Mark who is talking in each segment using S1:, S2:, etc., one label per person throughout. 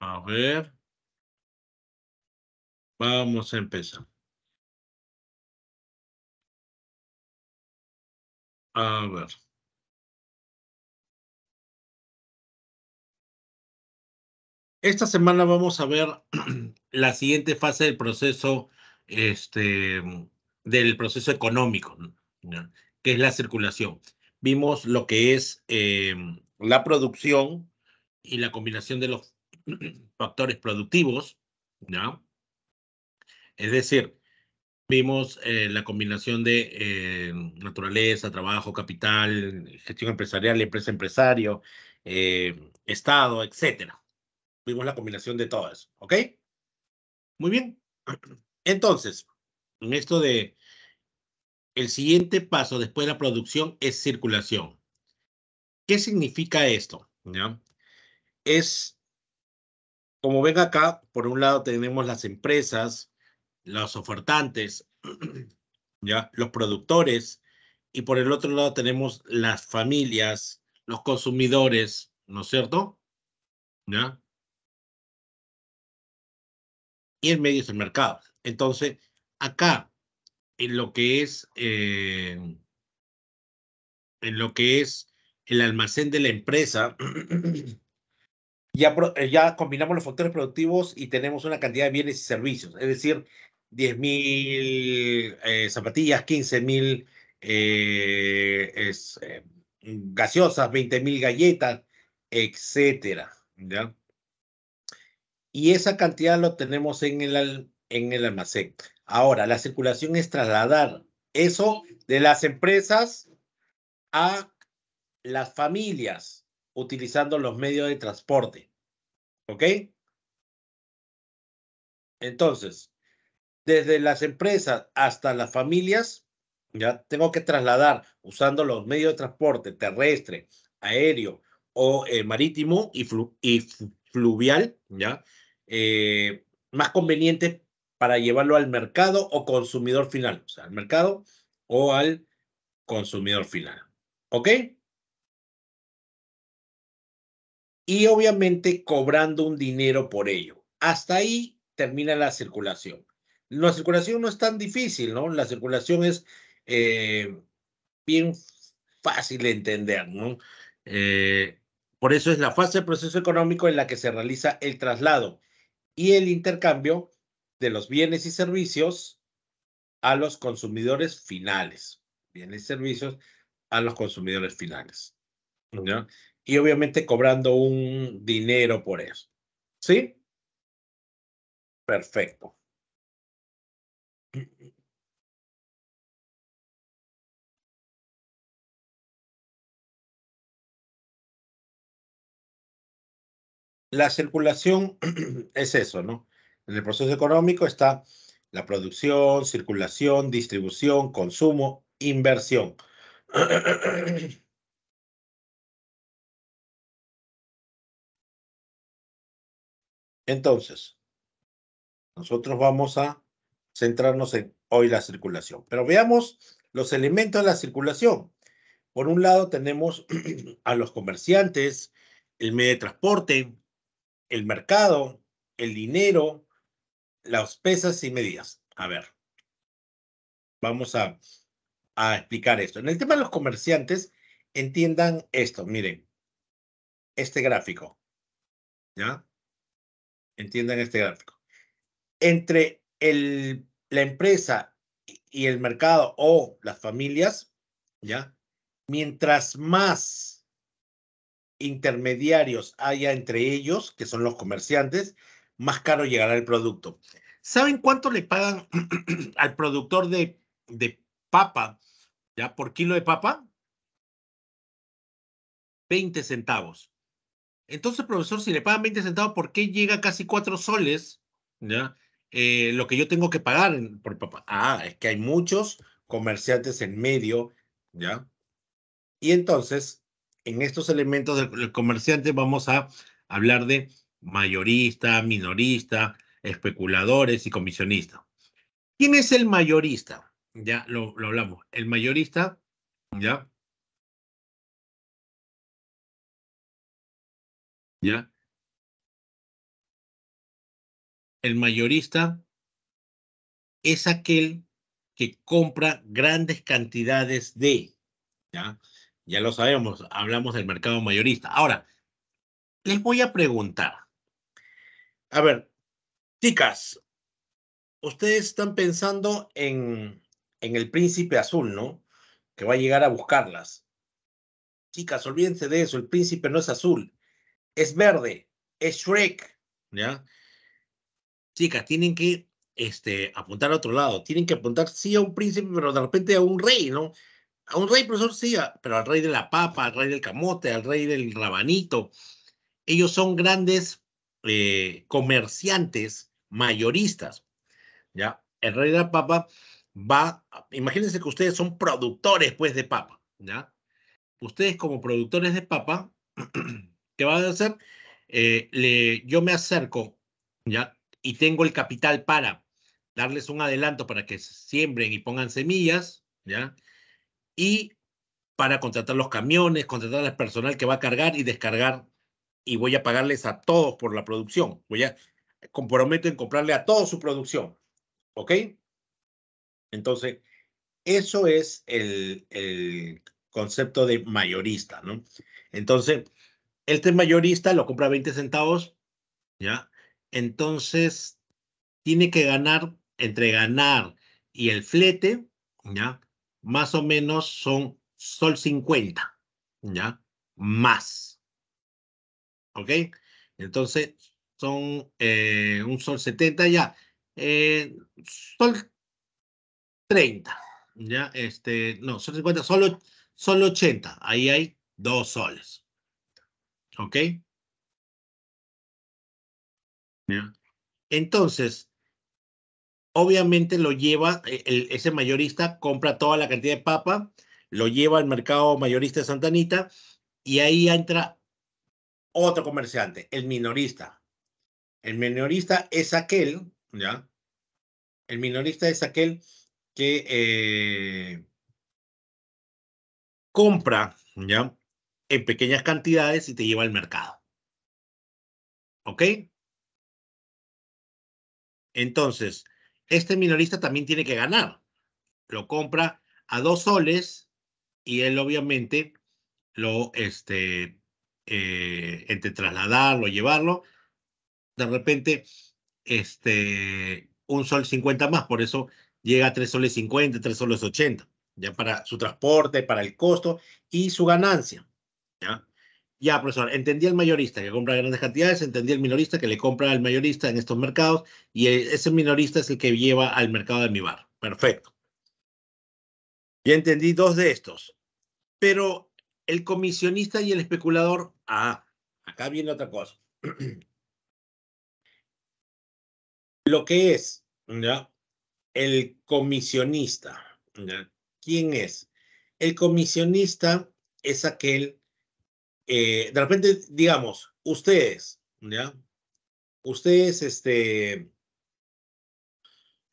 S1: A ver. Vamos a empezar. A ver.
S2: Esta semana vamos a ver la siguiente fase del proceso, este, del proceso económico, que es la circulación. Vimos lo que es eh, la producción y la combinación de los factores productivos, ¿ya? Es decir, vimos eh, la combinación de eh, naturaleza, trabajo, capital, gestión empresarial, empresa empresario, eh, Estado, etc. Vimos la combinación de todas, ¿ok? Muy bien. Entonces, en esto de el siguiente paso después de la producción es circulación. ¿Qué significa esto? ¿Ya? Es como ven acá, por un lado tenemos las empresas, los ofertantes, ¿ya? los productores, y por el otro lado tenemos las familias, los consumidores, ¿no es cierto? ¿Ya? Y en medio es el mercado. Entonces, acá, en lo que es, eh, en lo que es el almacén de la empresa, Eh, ya, combinamos los factores productivos y tenemos una cantidad de bienes y servicios, es decir, 10.000 eh, zapatillas, 15.000 eh, gaseosas, 20.000 galletas, etcétera. Y esa cantidad lo tenemos en el, en el almacén. Ahora, la circulación es trasladar eso de las empresas a las familias utilizando los medios de transporte. ¿Ok? Entonces, desde las empresas hasta las familias, ya tengo que trasladar usando los medios de transporte terrestre, aéreo o eh, marítimo y, fluvial, ¿ya? Eh, más conveniente para llevarlo al mercado o consumidor final, o sea, al mercado o al consumidor final. ¿Ok? y obviamente cobrando un dinero por ello. Hasta ahí termina la circulación. La circulación no es tan difícil, ¿no? La circulación es eh, bien fácil de entender, ¿no? Eh, por eso es la fase del proceso económico en la que se realiza el traslado y el intercambio de los bienes y servicios a los consumidores finales. Bienes y servicios a los consumidores finales y obviamente cobrando un dinero por eso. ¿Sí? Perfecto. La circulación es eso, ¿no? En el proceso económico está la producción, circulación, distribución, consumo, inversión. Entonces, nosotros vamos a centrarnos en hoy la circulación. Pero veamos los elementos de la circulación. Por un lado tenemos a los comerciantes, el medio de transporte, el mercado, el dinero, las pesas y medidas. A ver, vamos a, explicar esto. En el tema de los comerciantes, entiendan esto, miren, este gráfico, ¿ya? entiendan este gráfico, entre el, la empresa y el mercado o las familias, ¿ya? Mientras más intermediarios haya entre ellos, que son los comerciantes, más caro llegará el producto. ¿Saben cuánto le pagan al productor de, de papa, ya por kilo de papa? 20 centavos. Entonces, profesor, si le pagan 20 centavos, ¿por qué llega casi 4 soles? ¿Ya? Eh, lo que yo tengo que pagar por papá. Ah, es que hay muchos comerciantes en medio, ¿ya? Y entonces, en estos elementos del, comerciante vamos a hablar de mayorista, minorista, especuladores y comisionista. ¿Quién es el mayorista? Ya lo, lo hablamos. El mayorista,
S1: ¿ya? ¿Ya?
S2: El mayorista es aquel que compra grandes cantidades de, ¿ya? Ya lo sabemos, hablamos del mercado mayorista. Ahora, les voy a preguntar. A ver, chicas, ustedes están pensando en, en el príncipe azul, ¿no? Que va a llegar a buscarlas. Chicas, olvídense de eso, el príncipe no es azul, es verde, es Shrek. ¿Ya? Chicas, tienen que este, apuntar a otro lado, tienen que apuntar sí a un príncipe, pero de repente a un rey, ¿no? A un rey, profesor, sí, pero al rey de la papa, al rey del camote, al rey del rabanito. Ellos son grandes eh, comerciantes mayoristas, ¿ya? El rey de la papa va, imagínense que ustedes son productores, pues, de papa, ¿ya? Ustedes como productores de papa ¿Qué va a hacer? Eh, le, yo me acerco, ¿ya? Y tengo el capital para darles un adelanto para que siembren y pongan semillas, ¿ya? Y para contratar los camiones, contratar al personal que va a cargar y descargar, y voy a pagarles a todos por la producción. Voy a, comprometo en comprarle a todos su producción, ¿ok? Entonces, eso es el, el concepto de mayorista, ¿no? Entonces, el mayorista lo compra 20 centavos, ¿ya? Entonces, tiene que ganar, entre ganar y el flete, ¿ya? Más o menos son sol 50, ¿ya? Más. ¿Ok? Entonces, son eh, un sol 70, ya. Eh, sol 30, ya. Este, no, sol 50, solo, 80. Ahí hay dos soles. ¿Ok? ¿Ya? Entonces, obviamente lo lleva, eh, el, ese mayorista compra toda la cantidad de papa, lo lleva al mercado mayorista de Santa Anita y ahí entra otro comerciante, el minorista. El minorista es aquel, ¿ya? El minorista es aquel que eh, compra, ¿ya? en pequeñas cantidades y te lleva al mercado. ¿Ok? Entonces, este minorista también tiene que ganar. Lo compra a dos soles y él obviamente lo, este, eh, entre trasladarlo, llevarlo, de repente, este, un sol cincuenta más, por eso llega a tres soles 50, tres soles 80, ya para su transporte, para el costo y su ganancia. ¿ya? profesor, entendí al mayorista que compra grandes cantidades, entendí al minorista que le compra al mayorista en estos mercados y ese minorista es el que lleva al mercado de mi bar. Perfecto. Ya entendí dos de estos. Pero el comisionista y el especulador, ah, acá viene otra cosa. Lo que es, ¿ya? El comisionista, ¿Quién es? El comisionista es aquel eh, de repente, digamos, ustedes, ¿ya? Ustedes, este,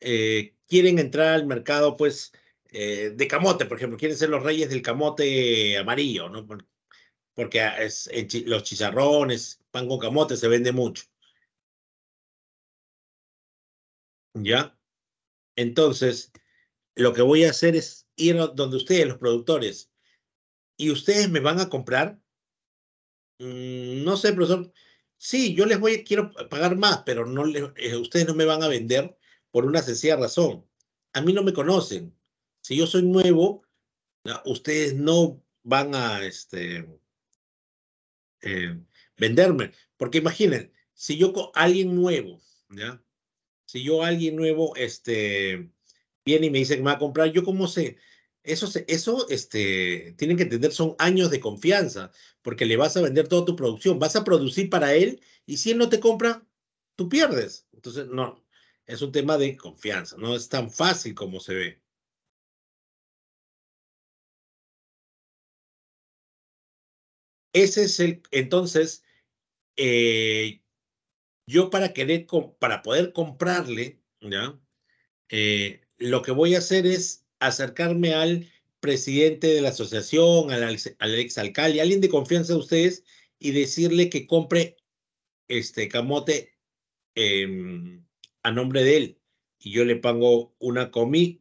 S2: eh, quieren entrar al mercado, pues, eh, de camote, por ejemplo, quieren ser los reyes del camote amarillo, ¿no? Porque los chicharrones, pan con camote se vende mucho. ¿Ya? Entonces, lo que voy a hacer es ir donde ustedes, los productores, y ustedes me van a comprar Mm, no sé, profesor. Sí, yo les voy, quiero pagar más, pero no eh, ustedes no me van a vender por una sencilla razón. A mí no me conocen. Si yo soy nuevo, ustedes no van a este, eh, venderme. Porque imaginen, si yo con alguien nuevo, ¿ya? Si yo alguien nuevo este, viene y me dice que me va a comprar, yo cómo sé, eso, eso este, tienen que entender, son años de confianza, porque le vas a vender toda tu producción, vas a producir para él y si él no te compra, tú pierdes. Entonces, no, es un tema de confianza, no es tan fácil como se ve. Ese es el, entonces, eh, yo para querer, para poder comprarle, ¿ya? Eh, lo que voy a hacer es acercarme al presidente de la asociación, al, al alcalde alguien de confianza de ustedes y decirle que compre este camote em, a nombre de él y yo le pago una comisión,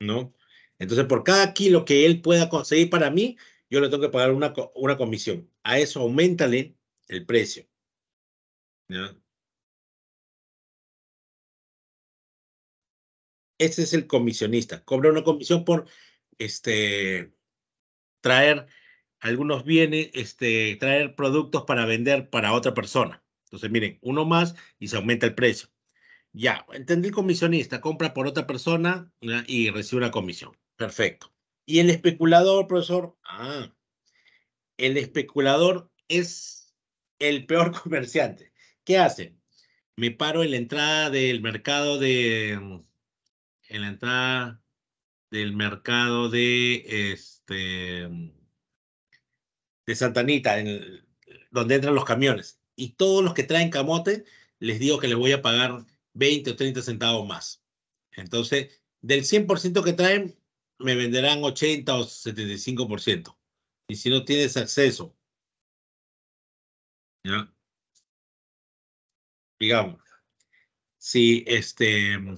S2: ¿no? Entonces, por cada kilo que él pueda conseguir para mí, yo le tengo que pagar una, una comisión. A eso aumentale el precio. ¿no? Ese es el comisionista. Cobra una comisión por este, traer algunos bienes, este, traer productos para vender para otra persona. Entonces, miren, uno más y se aumenta el precio. Ya, entendí comisionista, compra por otra persona y recibe una comisión. Perfecto. Y el especulador, profesor, ah, el especulador es el peor comerciante. ¿Qué hace? Me paro en la entrada del mercado de, en la entrada del mercado de, este, mm, de Santanita, donde entran los camiones. Y todos los que traen camote, les digo que les voy a pagar 20 o 30 centavos más. Entonces, del 100% que traen, me venderán 80 o 75%. Y si no tienes acceso,
S1: Digamos, si
S2: este mm,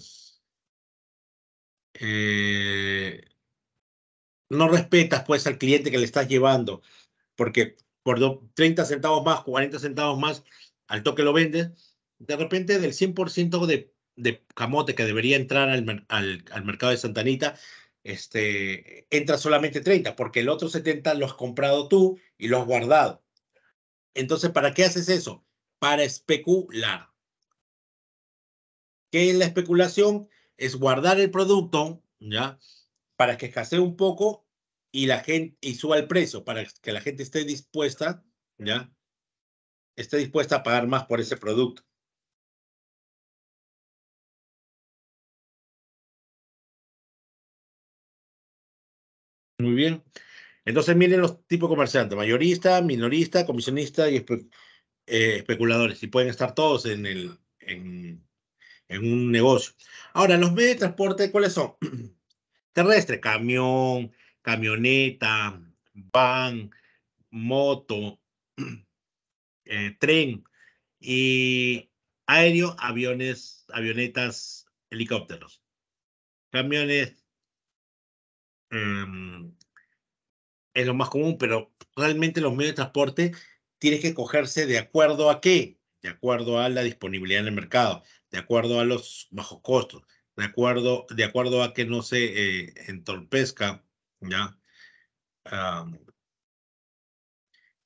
S2: eh, no respetas pues al cliente que le estás llevando, porque por 30 centavos más, 40 centavos más, al toque lo vendes, de repente del 100% de, de camote que debería entrar al, mercado de Santanita, este, entra solamente 30, porque el otro 70 lo has comprado tú y lo has guardado. Entonces, ¿para qué haces eso? Para especular. que es la especulación? es guardar el producto, ¿ya? Para que escasee un poco y la gente y suba el precio, para que la gente esté dispuesta, ¿ya? Esté dispuesta a pagar más por ese producto. Muy bien. Entonces miren los tipos comerciantes, mayorista, minorista, comisionista y eh, especuladores. Y pueden estar todos en el, en, en un negocio. Ahora, los medios de transporte, ¿cuáles son? Terrestre, camión, camioneta, van, moto, eh, tren y aéreo, aviones, avionetas, helicópteros, camiones. Em, es lo más común, pero realmente los medios de transporte tienes que cogerse de acuerdo a qué? de acuerdo a la disponibilidad en el mercado, de acuerdo a los bajos costos, de acuerdo, de acuerdo a que no se eh, entorpezca ¿ya?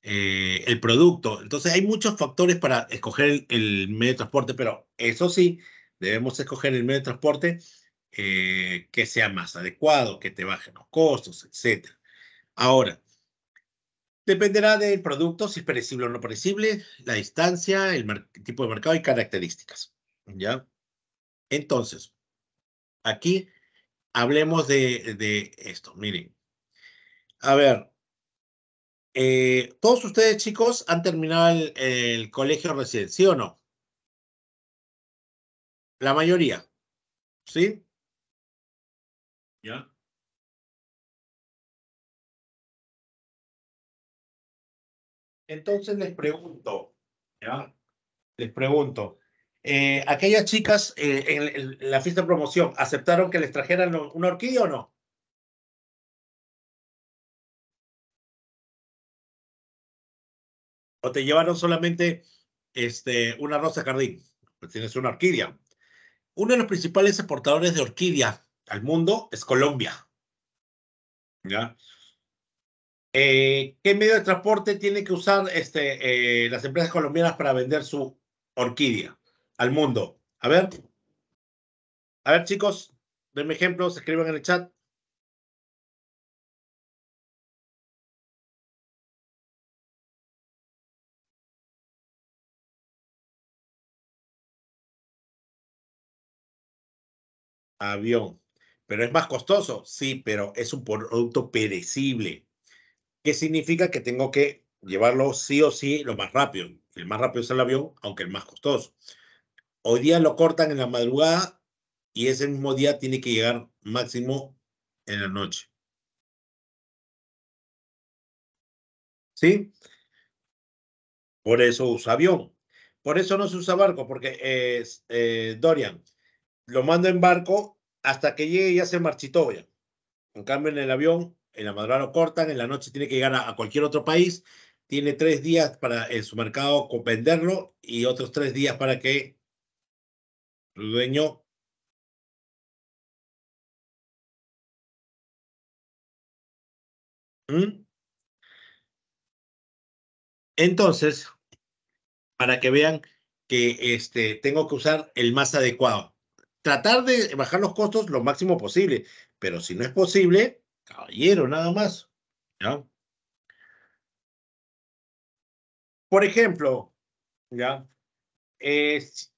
S2: Eh, el producto. Entonces hay muchos factores para escoger el, medio de transporte, pero eso sí, debemos escoger el medio de transporte eh, que sea más adecuado, que te bajen los costos, etc. Ahora, Dependerá del producto, si es perecible o no perecible, la distancia, el tipo de mercado y características. ¿Ya? Entonces, aquí hablemos de, esto. Miren, a ver, eh, todos ustedes chicos han terminado el, colegio residencial o no? La mayoría,
S1: ¿sí? ¿Ya? Entonces les
S2: pregunto, ¿ya? Les pregunto, eh, ¿aquellas chicas eh, en, la fiesta de promoción aceptaron que les trajeran una orquídea o no? ¿O te llevaron solamente este, una rosa jardín? Pues tienes una orquídea. Uno de los principales exportadores de orquídea al mundo es Colombia. ¿Ya? Eh, ¿Qué medio de transporte tienen que usar este, eh, las empresas colombianas para vender su orquídea al mundo? A ver. A ver, chicos, denme ejemplos, escriban en el chat. Avión. Pero es más costoso, sí, pero es un producto perecible que significa que tengo que llevarlo sí o sí lo más rápido. El más rápido es el avión, aunque el más costoso. Hoy día lo cortan en la madrugada y ese mismo día tiene que llegar máximo en la noche.
S1: ¿Sí? Por
S2: eso usa avión. Por eso no se usa barco, porque eh, es eh, Dorian. Lo mando en barco hasta que llegue y ya se marchitó ya. En cambio, en el avión en la madrugada lo cortan, en la noche tiene que llegar a, cualquier otro país, tiene tres días para en su mercado venderlo y otros tres días para que el dueño ¿Mm? Entonces, para que vean que este, tengo que usar el más adecuado. Tratar de bajar los costos lo máximo posible, pero si no es posible, caballero nada más. ¿ya? Por ejemplo, ¿ya? Es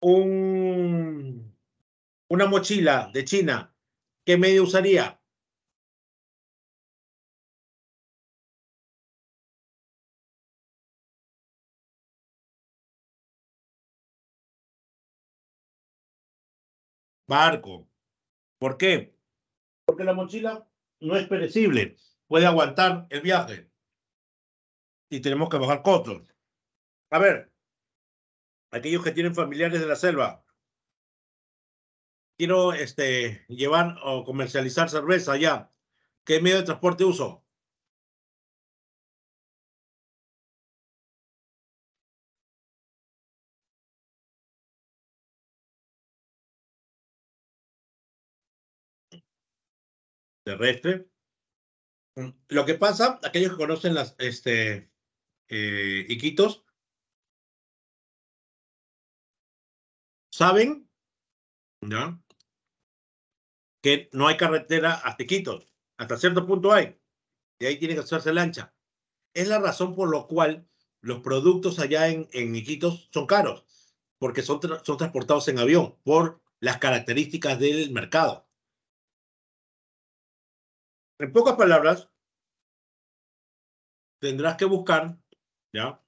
S2: un, una mochila de China, ¿qué medio usaría? Barco. ¿Por qué? la mochila no es perecible, puede aguantar el viaje. Y tenemos que bajar costos. A ver, aquellos que tienen familiares de la selva, quiero este, llevar o comercializar cerveza allá
S1: ¿Qué medio de transporte uso? terrestre. Lo que pasa, aquellos que conocen las este, eh, Iquitos, saben
S2: que no hay carretera hasta Iquitos. Hasta cierto punto hay. Y ahí tiene que hacerse lancha. Es la razón por la cual los productos allá en, en Iquitos son caros, porque son, son transportados en avión por las características del mercado.
S1: En pocas palabras, tendrás que buscar, ¿ya?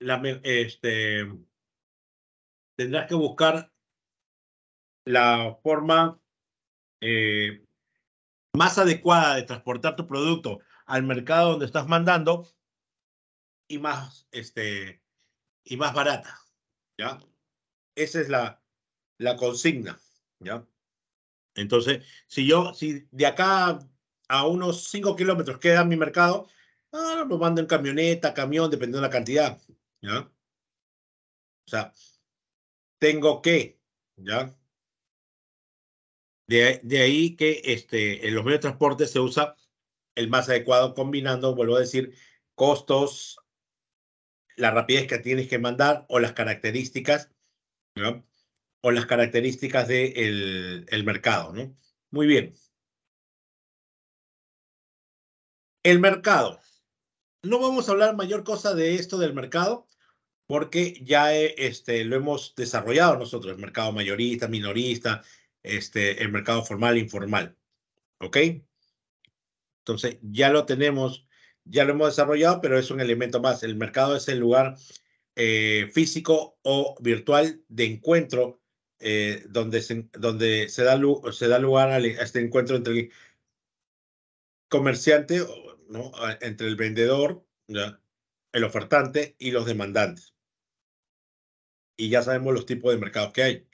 S1: La, este,
S2: tendrás que buscar la forma eh, más adecuada de transportar tu producto al mercado donde estás mandando y más, este, y más barata, ¿ya? Esa es la, la consigna, ¿ya? Entonces, si yo, si de acá a unos 5 kilómetros queda mi mercado, lo ah, pues mando en camioneta, camión, dependiendo de la cantidad. ¿ya? O sea, tengo que, ¿ya? De, ahí que este, en los medios de transporte se usa el más adecuado combinando, vuelvo a decir, costos, la rapidez que tienes que mandar o las características. ¿no? o las características del de el mercado. ¿no? Muy bien. El mercado. No vamos a hablar mayor cosa de esto del mercado, porque ya este, lo hemos desarrollado nosotros, el mercado mayorista, minorista, este, el mercado formal, informal. ¿Ok? Entonces, ya lo tenemos, ya lo hemos desarrollado, pero es un elemento más. El mercado es el lugar eh, físico o virtual de encuentro eh, donde, se, donde se, da, se da lugar a este encuentro entre el comerciante, ¿no? entre el vendedor, el ofertante y los demandantes. Y ya sabemos los tipos de mercados que hay.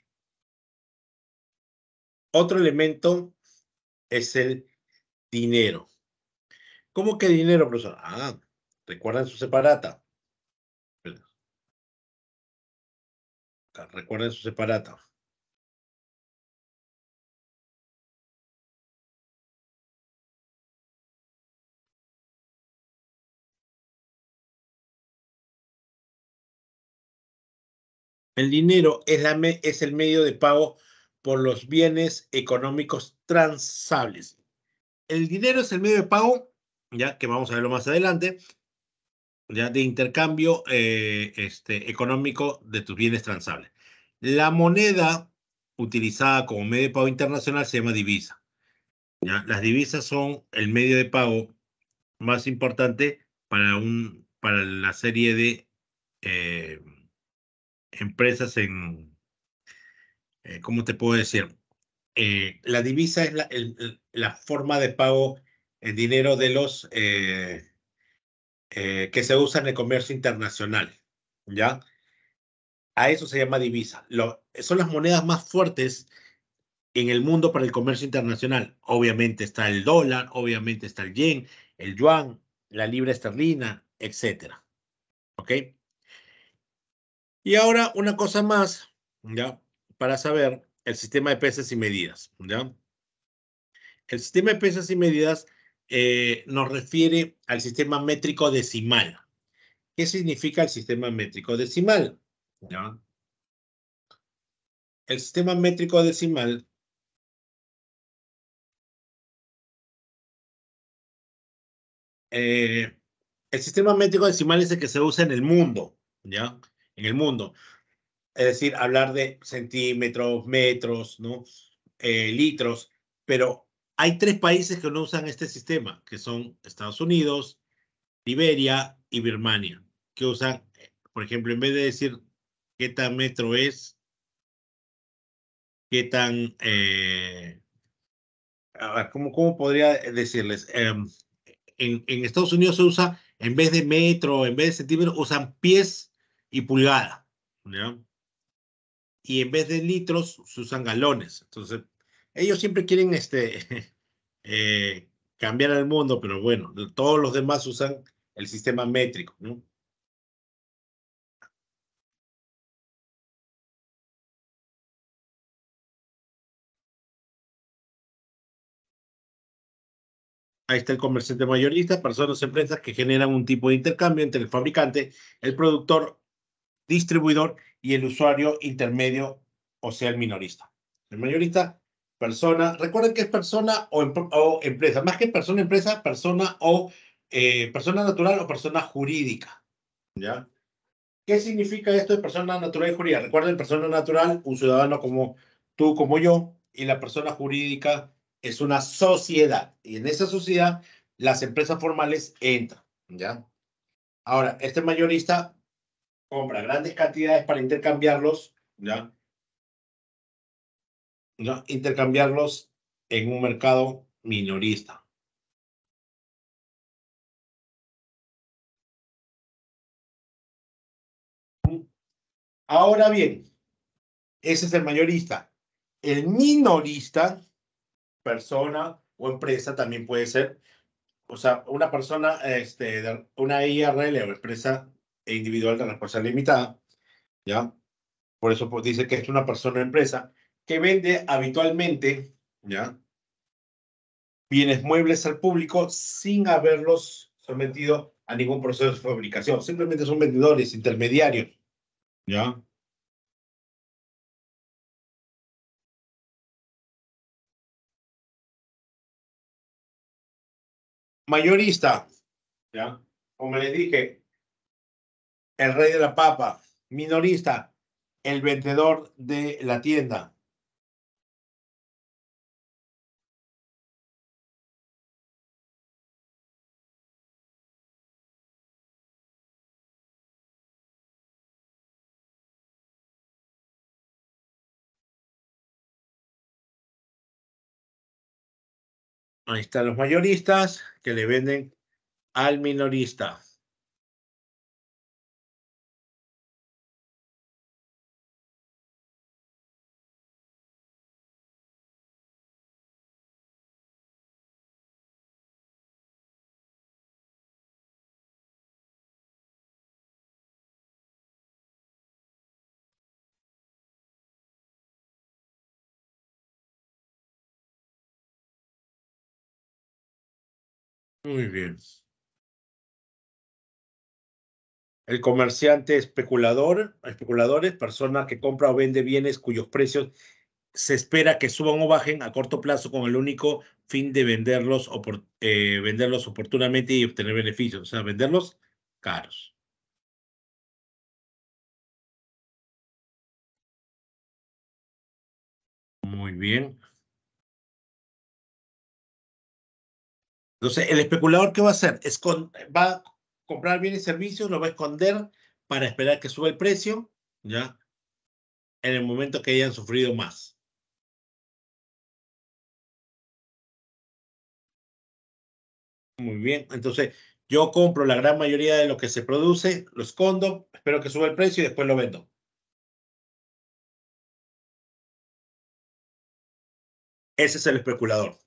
S2: Otro elemento es el dinero. ¿Cómo que dinero, profesor? Ah, recuerden su separata.
S1: Recuerden su separata. El
S2: dinero es, el medio de pago por los bienes económicos transables. El dinero es el medio de pago, ya que vamos a verlo más adelante, ya de intercambio eh, este, económico de tus bienes transables. La moneda utilizada como medio de pago internacional se llama divisa. Las divisas son el medio de pago más importante para, un, para la serie de eh, empresas en, eh, ¿cómo te puedo decir? Eh, la divisa es la, forma de pago en dinero de los eh, que se usan en el comercio internacional, ¿ya? A eso se llama divisa. Lo, son las monedas más fuertes en el mundo para el comercio internacional. Obviamente está el dólar, obviamente está el yen, el yuan, la libra esterlina, etcétera. ¿Ok? Y ahora una cosa más, ¿ya? Para saber el sistema de pesas y medidas, ¿ya? El sistema de pesas y medidas eh, nos refiere al sistema métrico decimal. ¿Qué significa el sistema métrico decimal? ¿Ya? El sistema métrico decimal
S1: eh,
S2: el sistema métrico decimal es el que se usa en el mundo, ¿ya? en el mundo. Es decir, hablar de centímetros, metros, ¿no? Eh, litros, pero hay tres países que no usan este sistema, que son Estados Unidos, Liberia y Birmania, que usan, por ejemplo, en vez de decir qué tan metro es, qué tan... Eh, ¿cómo, podría decirles? Em, en, Estados Unidos se usa, en vez de metro, en vez de centímetro, usan pies y pulgada. Y en vez de litros, se usan galones. Entonces, ellos siempre quieren este, eh, cambiar al mundo, pero bueno, todos los demás usan el sistema métrico. ¿no? Ahí está el comerciante mayorista, personas o empresas que generan un tipo de intercambio entre el fabricante, el productor distribuidor y el usuario intermedio, o sea, el minorista. El mayorista, persona, recuerden que es persona em-, o, empresa, más que persona, empresa, persona o eh, persona natural o persona jurídica. ¿Ya? ¿Qué significa esto de persona natural y jurídica? Recuerden, persona natural, un ciudadano como tú, como yo, y la persona jurídica es una sociedad. Y en esa sociedad, las empresas formales entran, ¿ya? Ahora, este mayorista compra grandes cantidades para intercambiarlos, ¿ya? no Intercambiarlos en un
S1: mercado minorista. Ahora bien,
S2: ese es el mayorista. El minorista, persona o empresa también puede ser, o sea, una persona, este, una IRL o empresa e individual de responsabilidad limitada, ¿ya? Por eso pues, dice que es una persona o empresa que vende habitualmente, ¿ya? Bienes muebles al público sin haberlos sometido a ningún proceso de fabricación. Simplemente son vendedores, intermediarios, ¿ya?
S1: Mayorista, ¿ya? Como les dije, el rey de la papa, minorista, el vendedor de la tienda. Ahí están los mayoristas que le venden al minorista. Muy bien.
S2: El comerciante especulador, especuladores, persona que compra o vende bienes cuyos precios se espera que suban o bajen a corto plazo con el único fin de venderlos, o eh, venderlos oportunamente y obtener beneficios, o sea, venderlos caros.
S1: Muy bien. Entonces, el especulador,
S2: ¿qué va a hacer? va a comprar bienes y servicios, lo va a esconder para esperar que suba el precio, ¿ya? En el momento que hayan sufrido más. Muy bien, entonces yo compro la gran mayoría de lo que se produce, lo escondo, espero que suba el precio y después lo vendo.
S1: Ese es el especulador.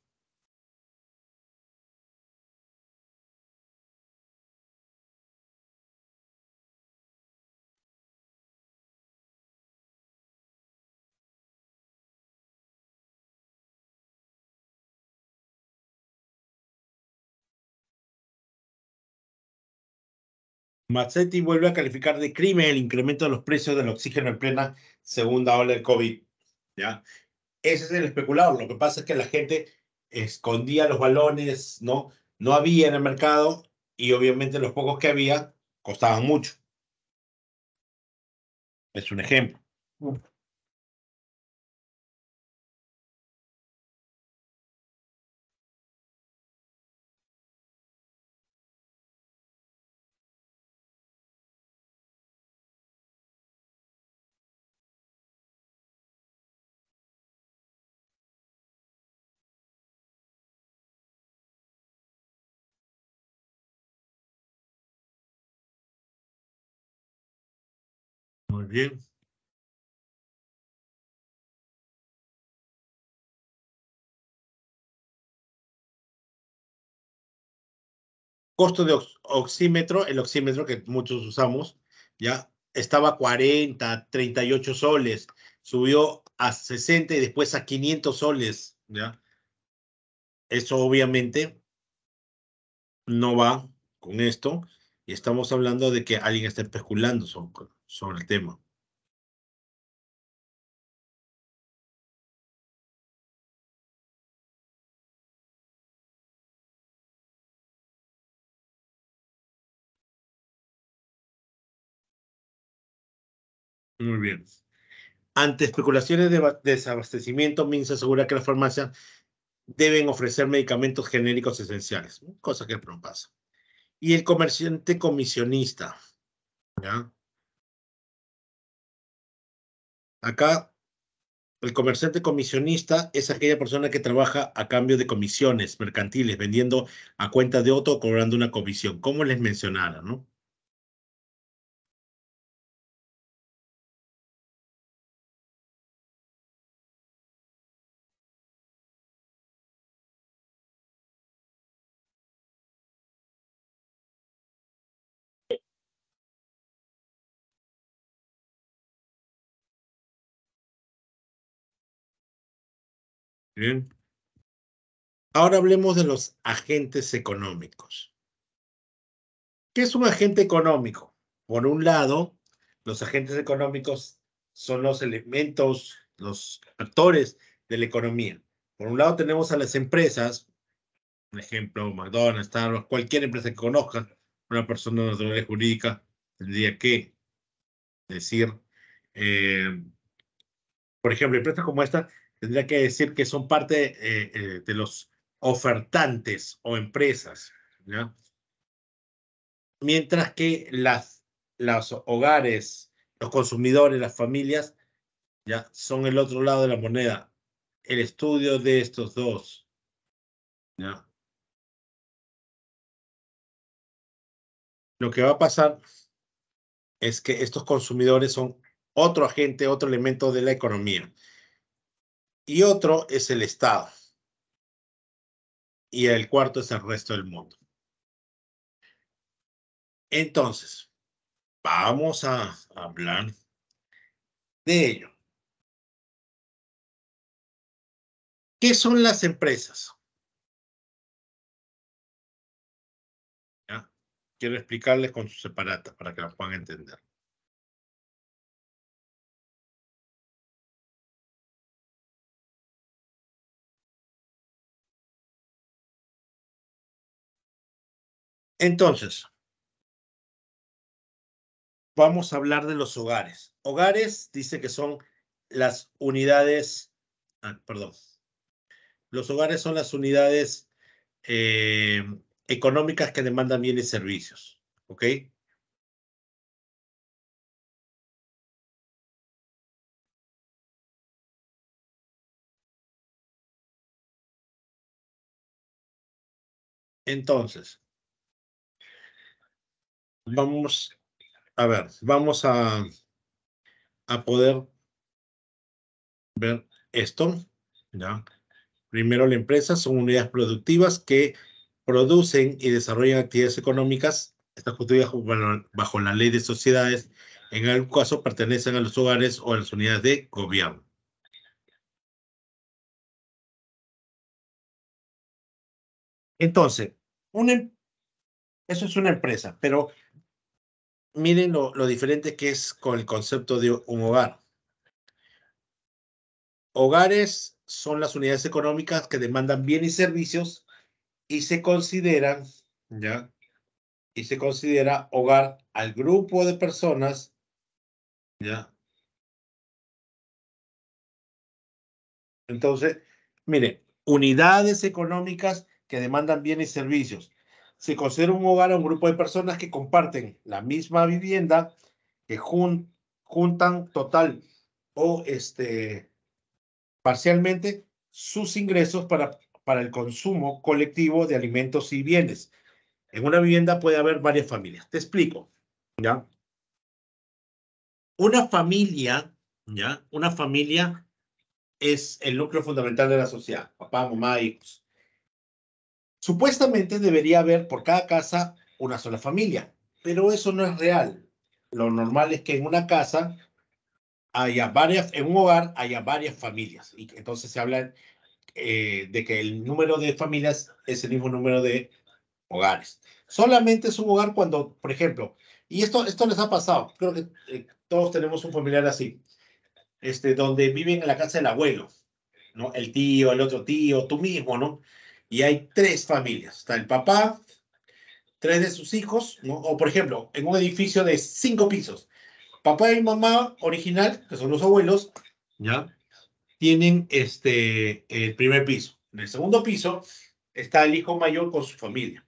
S2: Mazzetti vuelve a calificar de crimen el incremento de los precios del oxígeno en plena segunda ola del COVID. ¿ya? Ese es el especulador. Lo que pasa es que la gente escondía los balones, ¿no? No había en el mercado y obviamente los pocos que había costaban mucho. Es un ejemplo.
S1: Mm. Bien.
S2: Costo de oxímetro, el oxímetro que muchos usamos, ya estaba 40, 38 soles, subió a 60 y después a 500 soles, ¿ya? Eso obviamente no va con esto y estamos hablando de que alguien está especulando sobre el tema. Muy bien. Ante especulaciones de desabastecimiento, Minsa asegura que las farmacias deben ofrecer medicamentos genéricos esenciales, cosa que no pasa. Y el comerciante comisionista. ¿ya? Acá, el comerciante comisionista es aquella persona que trabaja a cambio de comisiones mercantiles, vendiendo a cuenta de otro, cobrando una comisión, como les mencionara,
S1: ¿no? Bien.
S2: Ahora hablemos de los agentes económicos. ¿Qué es un agente económico? Por un lado, los agentes económicos son los elementos, los actores de la economía. Por un lado tenemos a las empresas, por ejemplo, McDonald's, Starbucks, cualquier empresa que conozca, una persona de naturaleza jurídica tendría que decir, eh, por ejemplo, empresas como esta tendría que decir que son parte eh, eh, de los ofertantes o empresas. Mientras que las, los hogares, los consumidores, las familias, ya son el otro lado de la moneda. El estudio de estos dos. Lo que va a pasar es que estos consumidores son otro agente, otro elemento de la economía y otro es el Estado. Y el cuarto es el resto del mundo.
S1: Entonces, vamos a hablar de ello. ¿Qué son las empresas? Quiero explicarles con su separata para que la puedan entender. Entonces,
S2: vamos a hablar de los hogares. Hogares dice que son las unidades, ah, perdón, los hogares son las unidades eh, económicas que demandan bienes y servicios,
S1: ¿ok? Entonces,
S2: vamos, a ver, vamos a, a poder ver esto. Primero, la empresa son unidades productivas que producen y desarrollan actividades económicas. Estas constituidas bajo la ley de sociedades. En algún caso, pertenecen a los hogares o a las unidades de gobierno. Entonces, una, em-, eso es una empresa, pero miren lo, diferente que es con el concepto de un hogar. Hogares son las unidades económicas que demandan bienes y servicios y se consideran, ¿ya? Y se considera hogar al grupo de personas, ¿ya? Entonces, miren, unidades económicas que demandan bienes y servicios se considera un hogar a un grupo de personas que comparten la misma vivienda, que juntan total o este, parcialmente sus ingresos para, para el consumo colectivo de alimentos y bienes. En una vivienda puede haber varias familias. Te explico. ¿ya? Una familia, ¿ya? Una familia es el núcleo fundamental de la sociedad, papá, mamá, hijos. Supuestamente debería haber por cada casa una sola familia, pero eso no es real. Lo normal es que en una casa haya varias, en un hogar haya varias familias. Y entonces se habla eh, de que el número de familias es el mismo número de hogares. Solamente es un hogar cuando, por ejemplo, y esto, esto les ha pasado, creo que eh, todos tenemos un familiar así, este, donde viven en la casa del abuelo, ¿no? El tío, el otro tío, tú mismo, ¿no? y hay tres familias. Está el papá, tres de sus hijos, o por ejemplo, en un edificio de cinco pisos, papá y mamá original, que son los abuelos, ¿ya? Tienen este, el primer piso. En el segundo piso está el hijo mayor con su familia.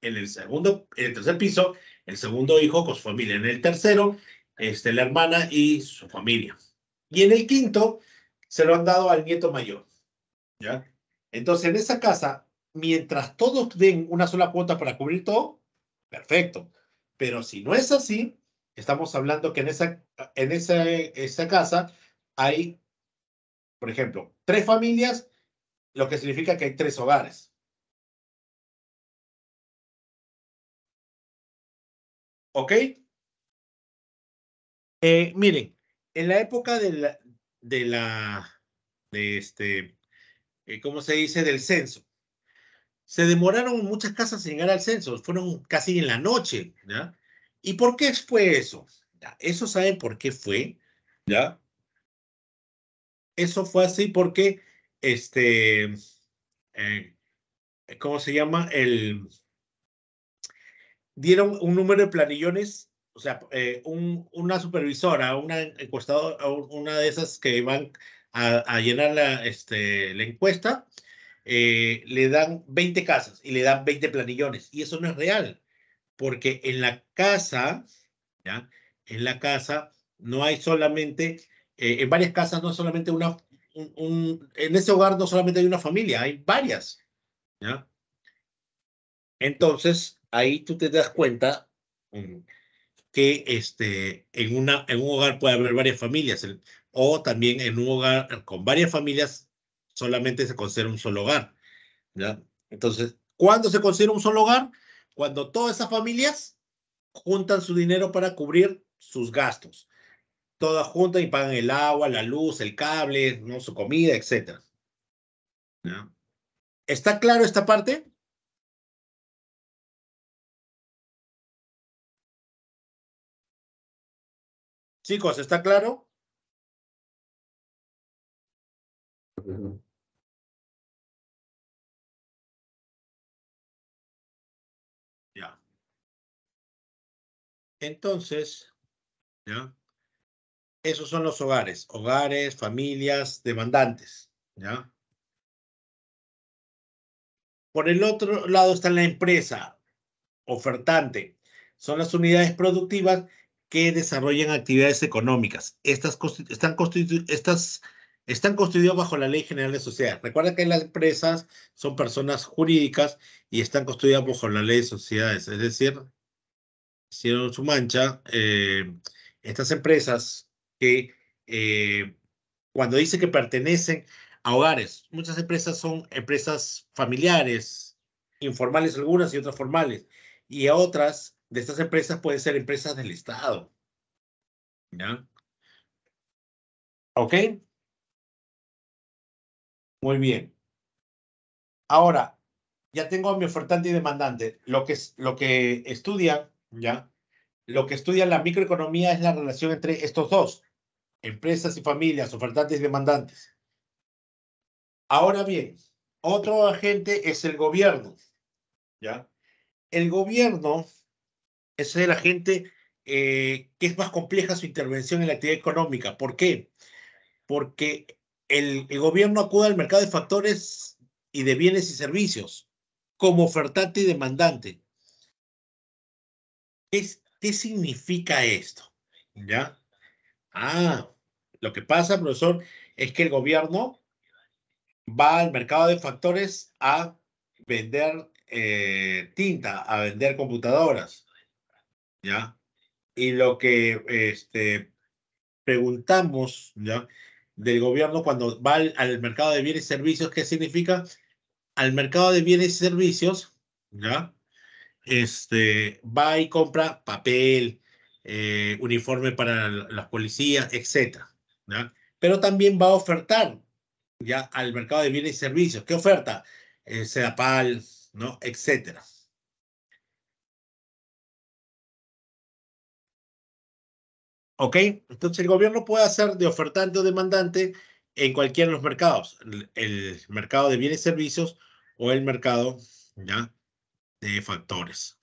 S2: En el segundo, el tercer piso, el segundo hijo con su familia. En el tercero, este, la hermana y su familia. Y en el quinto, se lo han dado al nieto mayor. ¿Ya? Entonces, en esa casa, mientras todos den una sola cuota para cubrir todo, perfecto. Pero si no es así, estamos hablando que en esa, en esa, esa casa hay, por ejemplo, tres familias, lo que significa que hay tres hogares. ¿Ok? Eh, miren, en la época de la, de la, de este, eh, ¿cómo se dice?, del censo. Se demoraron muchas casas en llegar al censo, fueron casi en la noche, ¿ya? ¿Y por qué fue eso? Eso saben por qué fue, ¿ya? Eso fue así porque, este, eh, ¿cómo se llama? El, dieron un número de planillones, o sea, eh, una supervisora, una encuestadora, una de esas que van a, llenar la, este, la encuesta, eh, le dan 20 casas y le dan 20 planillones. Y eso no es real, porque en la casa, ¿ya? En la casa no hay solamente, eh, en varias casas no solamente una, un, en ese hogar no solamente hay una familia, hay varias, ¿ya? Entonces, ahí tú te das cuenta mm, que este, en, una, en un hogar puede haber varias familias, o también en un hogar con varias familias solamente se considera un solo hogar. ¿ya? Entonces, ¿cuándo se considera un solo hogar? Cuando todas esas familias juntan su dinero para cubrir sus gastos. Todas juntan y pagan el agua, la luz, el cable, ¿no? su comida, etc. ¿Está
S1: claro esta parte? Chicos, ¿está claro? Ya.
S2: Entonces, ¿ya? Esos son los hogares, hogares, familias, demandantes, ¿ya? Por el otro lado está la empresa ofertante. Son las unidades productivas que desarrollan actividades económicas. Estas, están, constitu estas están constituidas bajo la Ley General de Sociedades. Recuerda que las empresas son personas jurídicas y están constituidas bajo la Ley de Sociedades. Es decir, hicieron su mancha, eh, estas empresas que eh, cuando dice que pertenecen a hogares, muchas empresas son empresas familiares, informales algunas y otras formales, y a otras de estas empresas pueden ser empresas del Estado.
S1: ¿Ya? ¿Ok? Muy bien.
S2: Ahora, ya tengo a mi ofertante y demandante. Lo que, lo que estudia, ¿ya? Lo que estudia la microeconomía es la relación entre estos dos, empresas y familias, ofertantes y demandantes. Ahora bien, otro agente es el gobierno, ¿ya? El gobierno es la gente eh, que es más compleja su intervención en la actividad económica. ¿Por qué? Porque el, gobierno acude al mercado de factores y de bienes y servicios como ofertante y demandante. ¿Qué, significa esto? ¿Ya? Ah, lo que pasa, profesor, es que el gobierno va al mercado de factores a vender eh, tinta, a vender computadoras, ¿ya? Y lo que este, preguntamos, ¿ya? Del gobierno cuando va al, mercado de bienes y servicios, ¿qué significa? Al mercado de bienes y servicios, ¿ya? Este, va y compra papel, eh, uniforme para las policías, etcétera, Pero también va a ofertar, ¿ya? Al mercado de bienes y servicios. ¿Qué oferta? Eh, Sedapal, ¿no? Etcétera. ¿Ok? Entonces el gobierno puede hacer de ofertante o demandante en cualquiera de los mercados, el, mercado de bienes y servicios o el mercado ¿ya? de factores.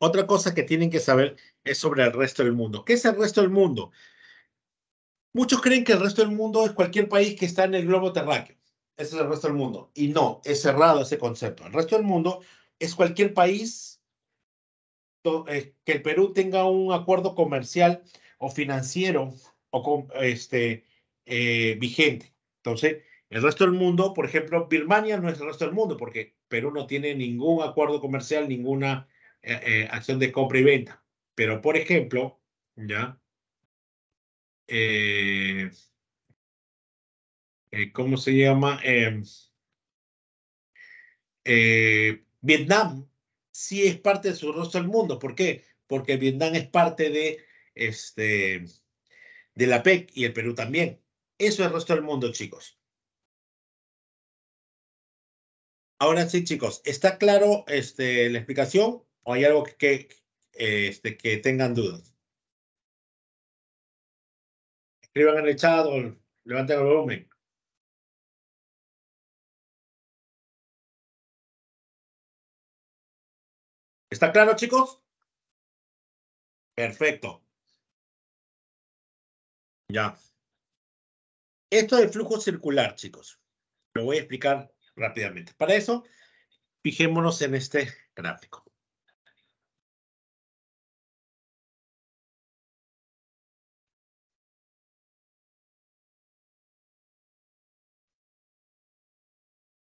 S2: otra cosa que tienen que saber es sobre el resto del mundo. ¿Qué es el resto del mundo? Muchos creen que el resto del mundo es cualquier país que está en el globo terráqueo. Ese es el resto del mundo. Y no, es cerrado ese concepto. El resto del mundo es cualquier país eh, que el Perú tenga un acuerdo comercial o financiero o este, eh, vigente. Entonces, el resto del mundo, por ejemplo, Birmania no es el resto del mundo porque Perú no tiene ningún acuerdo comercial, ninguna eh, acción de compra y venta. Pero, por ejemplo, ¿ya? Eh, eh, ¿Cómo se llama? Em, eh, Vietnam sí es parte de su rostro del mundo. ¿Por qué? Porque Vietnam es parte de, este, de la PEC y el Perú también. Eso es el rostro del mundo, chicos. Ahora sí, chicos, ¿está claro este, la explicación o hay algo que, este, que tengan dudas. Escriban en el chat o
S1: levanten el volumen. ¿Está claro, chicos? Perfecto. Ya.
S2: Esto del flujo circular, chicos, lo voy a explicar rápidamente. Para eso, fijémonos en este gráfico.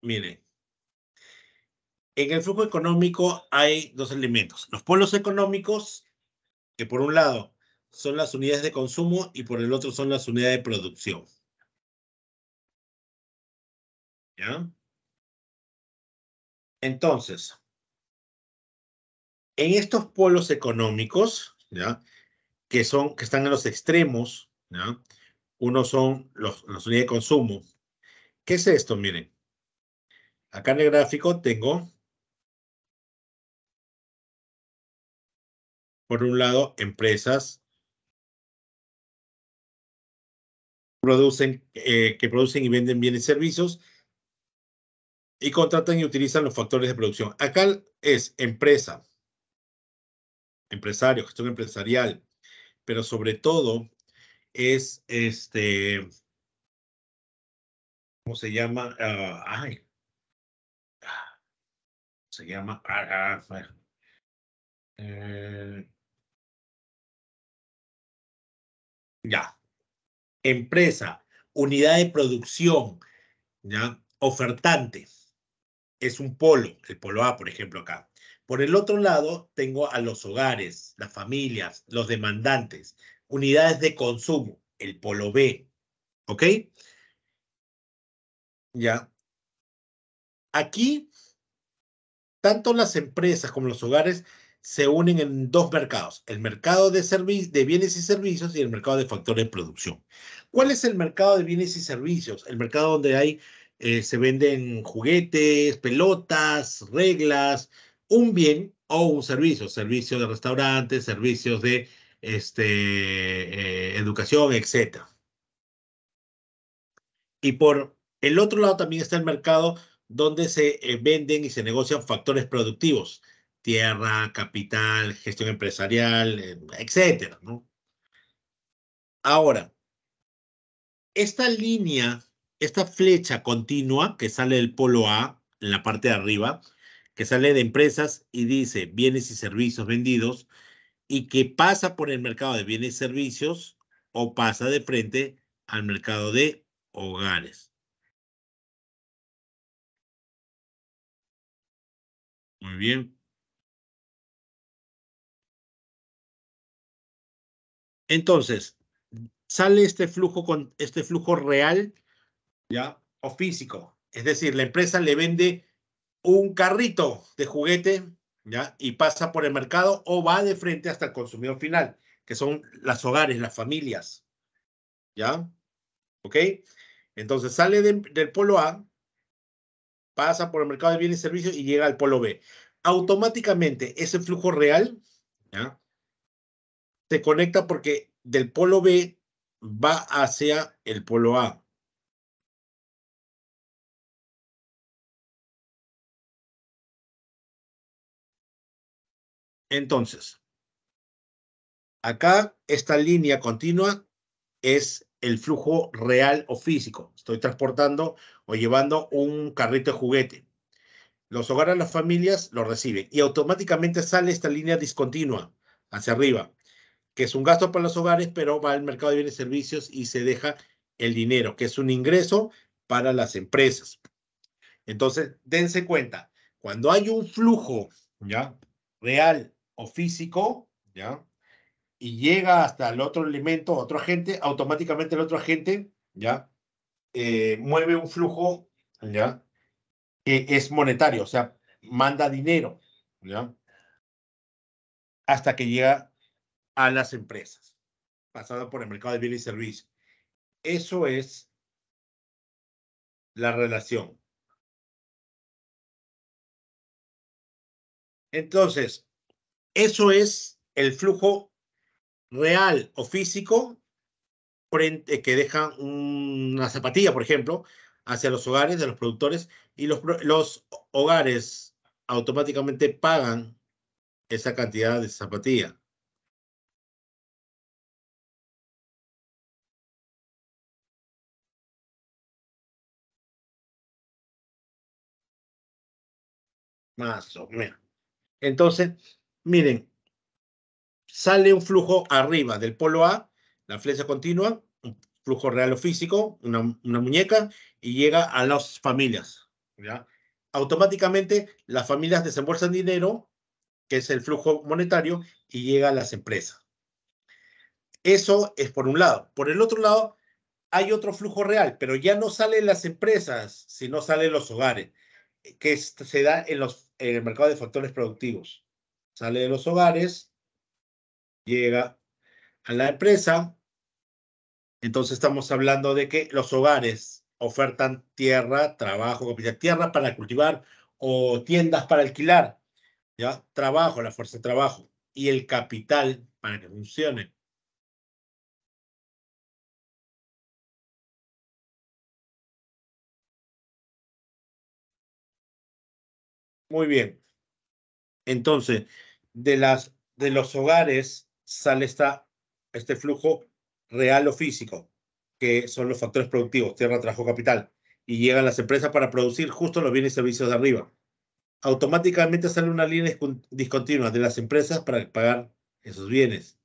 S2: Miren, en el flujo económico hay dos elementos. Los polos económicos, que por un lado son las unidades de consumo y por el otro son las unidades de producción. ¿Ya? Entonces, en estos polos económicos, ¿ya? Que, son, que están en los extremos, ¿ya? Uno son los, las unidades de consumo. ¿Qué es esto? Miren. Acá en el gráfico
S1: tengo, por un lado, empresas producen,
S2: eh, que producen y venden bienes y servicios y contratan y utilizan los factores de producción. Acá es empresa, empresario, gestión empresarial, pero sobre todo es este, ¿cómo se llama? Ah,
S1: se llama eh, ya empresa
S2: unidad de producción ya ofertante es un polo el polo A por ejemplo acá por el otro lado tengo a los hogares las familias los demandantes unidades de consumo el polo B ok ya aquí tanto las empresas como los hogares se unen en dos mercados, el mercado de, bienes y servicios y el mercado de factores de producción. ¿Cuál es el mercado de bienes y servicios? El mercado donde hay, eh, se venden juguetes, pelotas, reglas, un bien o un servicio, servicio de restaurantes, servicios de este, eh, educación, etc. Y por el otro lado también está el mercado donde se eh, venden y se negocian factores productivos, tierra, capital, gestión empresarial, eh, etcétera, Ahora, esta línea, esta flecha continua que sale del polo A, en la parte de arriba, que sale de empresas y dice bienes y servicios vendidos, y que pasa por el mercado de bienes y servicios o pasa de frente al mercado de hogares. Muy bien. Entonces, sale este flujo con este flujo real, ¿ya? O físico. Es decir, la empresa le vende un carrito de juguete, ¿ya? Y pasa por el mercado o va de frente hasta el consumidor final, que son las hogares, las familias. ¿Ya? ¿Ok? Entonces sale del polo A, pasa por el mercado de bienes y servicios y llega al polo B. Automáticamente ese flujo real se conecta porque del polo B va hacia el polo
S1: A. Entonces,
S2: acá esta línea continua es el flujo real o físico. Estoy transportando o llevando un carrito de juguete. Los hogares, las familias lo reciben y automáticamente sale esta línea discontinua hacia arriba, que es un gasto para los hogares, pero va al mercado de bienes y servicios y se deja el dinero, que es un ingreso para las empresas. Entonces, dense cuenta, cuando hay un flujo, ¿ya? Real o físico, ¿ya? Y llega hasta el otro elemento, otro agente, automáticamente el otro agente, ¿ya? Eh, mueve un flujo que es monetario, o sea, manda dinero hasta que llega a las empresas, pasada por el mercado de bienes y servicios. Eso es la relación. Entonces, eso es el flujo real o físico que dejan una zapatilla, por ejemplo, hacia los hogares de los productores y los, los hogares automáticamente pagan esa cantidad de zapatilla. Más o menos. Entonces, miren, sale un flujo arriba del polo A la flecha continua, un flujo real o físico, una, muñeca, y llega a las familias. ¿ya? Automáticamente las familias desembolsan dinero, que es el flujo monetario, y llega a las empresas. Eso es por un lado. Por el otro lado, hay otro flujo real, pero ya no salen las empresas, sino salen los hogares, que se da en, los, en el mercado de factores productivos. Sale de los hogares, llega a la empresa, entonces estamos hablando de que los hogares ofertan tierra, trabajo, tierra para cultivar o tiendas para alquilar, ¿ya? Trabajo, la fuerza de trabajo y el capital
S1: para que funcione.
S2: Muy bien. Entonces, de, las, de los hogares sale esta, este flujo real o físico, que son los factores productivos, tierra, trabajo, capital, y llegan las empresas para producir justo los bienes y servicios de arriba. Automáticamente sale una línea discontinua de las empresas para pagar esos bienes.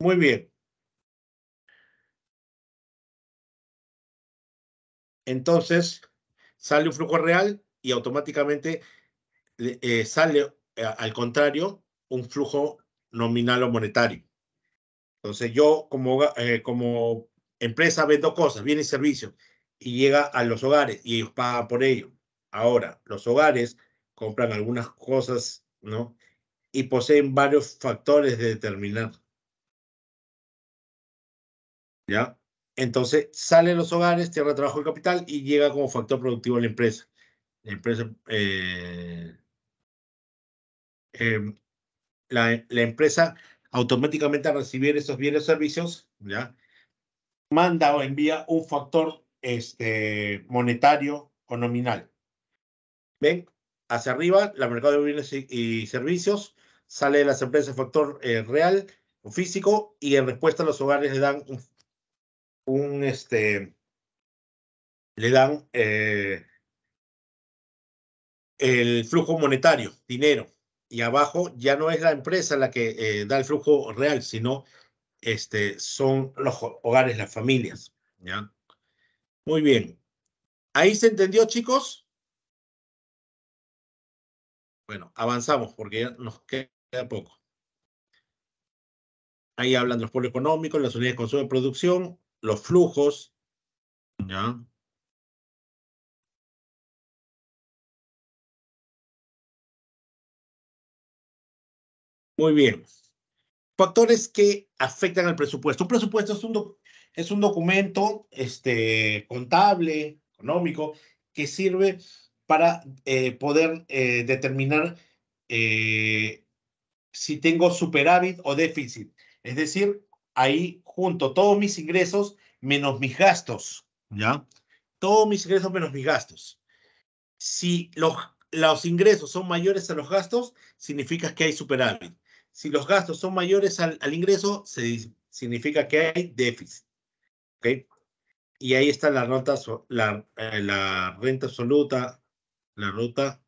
S2: Muy bien. Entonces, sale un flujo real y automáticamente eh, sale eh, al contrario un flujo nominal o monetario. Entonces yo como, eh, como empresa vendo cosas, bienes y servicios, y llega a los hogares y ellos pagan por ello. Ahora, los hogares compran algunas cosas, ¿no? Y poseen varios factores de determinar. ¿Ya? Entonces, salen los hogares, tierra, trabajo y capital y llega como factor productivo a la empresa. La empresa eh, em, la, empresa automáticamente a recibir esos bienes o servicios, ¿ya? manda o envía un factor este, monetario o nominal. ¿Ven? Hacia arriba, la mercado de bienes y, servicios, sale de las empresas factor eh, real o físico y en respuesta a los hogares le dan un, este, le dan eh, el flujo monetario, dinero, y abajo ya no es la empresa la que eh, da el flujo real, sino este, son los hogares, las familias. ¿ya? Muy bien. ¿Ahí se entendió, chicos? Bueno, avanzamos porque ya nos queda poco. Ahí hablan los pueblos económicos, las unidades de consumo y producción, los flujos, ¿ya? Muy bien. Factores que afectan al presupuesto. Un presupuesto es un, es un documento este, contable, económico, que sirve para eh, poder eh, determinar eh, si tengo superávit o déficit. Es decir, ahí junto todos mis ingresos menos mis gastos. ¿Ya? Todos mis ingresos menos mis gastos. Si los, los ingresos son mayores a los gastos, significa que hay superávit. Si los gastos son mayores al, ingreso, significa que hay déficit. ¿Ok? Y ahí está la, nota, eh, la, renta absoluta, la ruta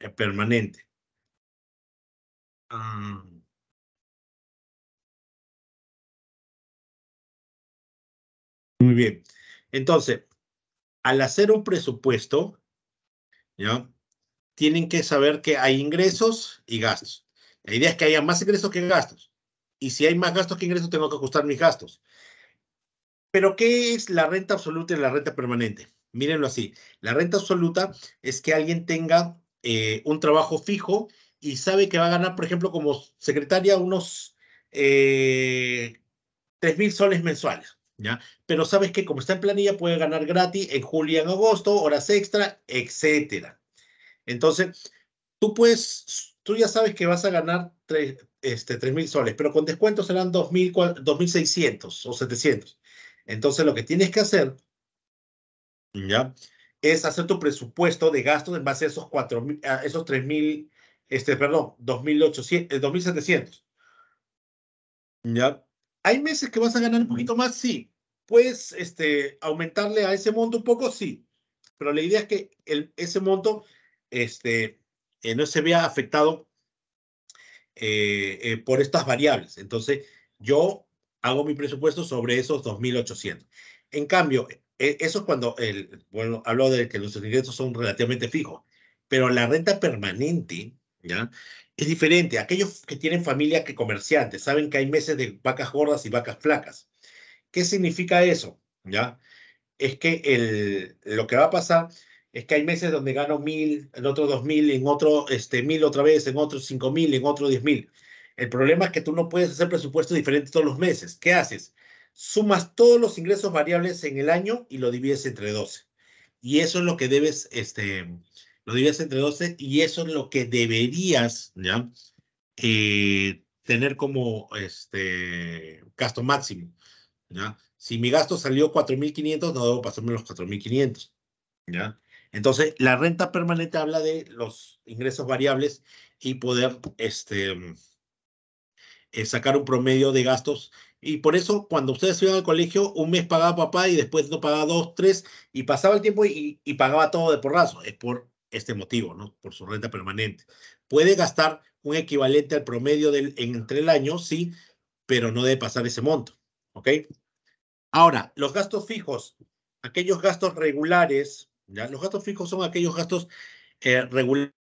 S2: eh, permanente. Ah. Muy bien. Entonces, al hacer un presupuesto, ¿ya? tienen que saber que hay ingresos y gastos. La idea es que haya más ingresos que gastos. Y si hay más gastos que ingresos, tengo que ajustar mis gastos. Pero, ¿qué es la renta absoluta y la renta permanente? Mírenlo así. La renta absoluta es que alguien tenga eh, un trabajo fijo y sabe que va a ganar, por ejemplo, como secretaria, unos eh, mil soles mensuales. ¿ya? Pero sabes que como está en planilla, puede ganar gratis en julio y en agosto, horas extra, etcétera. Entonces, tú puedes, tú ya sabes que vas a ganar 3 este, mil soles, pero con descuentos serán 2.600 o 700. Entonces, lo que tienes que hacer, ¿ya? Es hacer tu presupuesto de gastos en base a esos 4.000, a esos 3.000, este, perdón, 2.800, 2.700. Eh, ¿Ya? ¿Hay meses que vas a ganar un poquito más? Sí. ¿Puedes este, aumentarle a ese monto un poco? Sí. Pero la idea es que el, ese monto este, eh, no se vea afectado eh, eh, por estas variables. Entonces, yo hago mi presupuesto sobre esos 2.800. En cambio, e, eso es cuando, el, bueno, hablo de que los ingresos son relativamente fijos, pero la renta permanente, ¿ya? Es diferente. Aquellos que tienen familia que comerciantes saben que hay meses de vacas gordas y vacas flacas. ¿Qué significa eso? ¿Ya? Es que el, lo que va a pasar es que hay meses donde gano mil, en otro dos mil, en otro este, mil otra vez, en otro cinco mil, en otro diez mil. El problema es que tú no puedes hacer presupuestos diferentes todos los meses. ¿Qué haces? Sumas todos los ingresos variables en el año y lo divides entre 12. Y eso es lo que debes, este, lo divides entre 12 y eso es lo que deberías, ¿ya? Eh, tener como este gasto máximo, ¿ya? Si mi gasto salió 4.500, no debo pasarme los 4.500. ¿Ya? Entonces, la renta permanente habla de los ingresos variables y poder este, eh, sacar un promedio de gastos. Y por eso, cuando ustedes iban al colegio, un mes pagaba papá y después no pagaba dos, tres, y pasaba el tiempo y, pagaba todo de porrazo. Es por este motivo, ¿no? Por su renta permanente. Puede gastar un equivalente al promedio del, entre el año, sí, pero no debe pasar ese monto, ¿ok? Ahora, los gastos fijos, aquellos gastos regulares los gastos fijos son aquellos gastos
S1: regulares